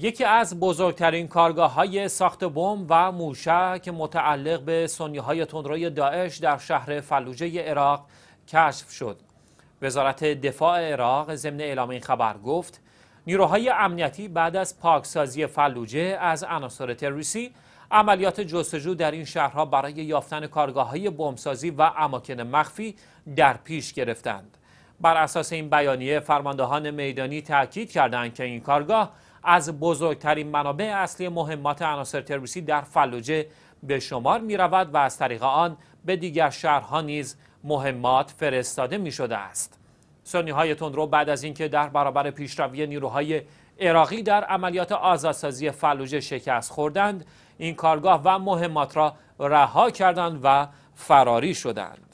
یکی از بزرگترین کارگاه های ساخت بمب و موشک متعلق به سنی های تندروی داعش در شهر فلوجه عراق کشف شد. وزارت دفاع عراق ضمن اعلام این خبر گفت نیروهای امنیتی بعد از پاکسازی فلوجه از عناصر تروریستی عملیات جستجو در این شهرها برای یافتن کارگاه های بمبسازی و اماکن مخفی در پیش گرفتند. بر اساس این بیانیه فرماندهان میدانی تاکید کردند که این کارگاه از بزرگترین منابع اصلی مهمات عناصر تروریستی در فلوجه به شمار می رود و از طریق آن به دیگر شهرها نیز مهمات فرستاده می شده است. سنی های تندرو بعد از اینکه در برابر پیشروی نیروهای عراقی در عملیات آزادسازی فلوجه شکست خوردند این کارگاه و مهمات را رها کردند و فراری شدند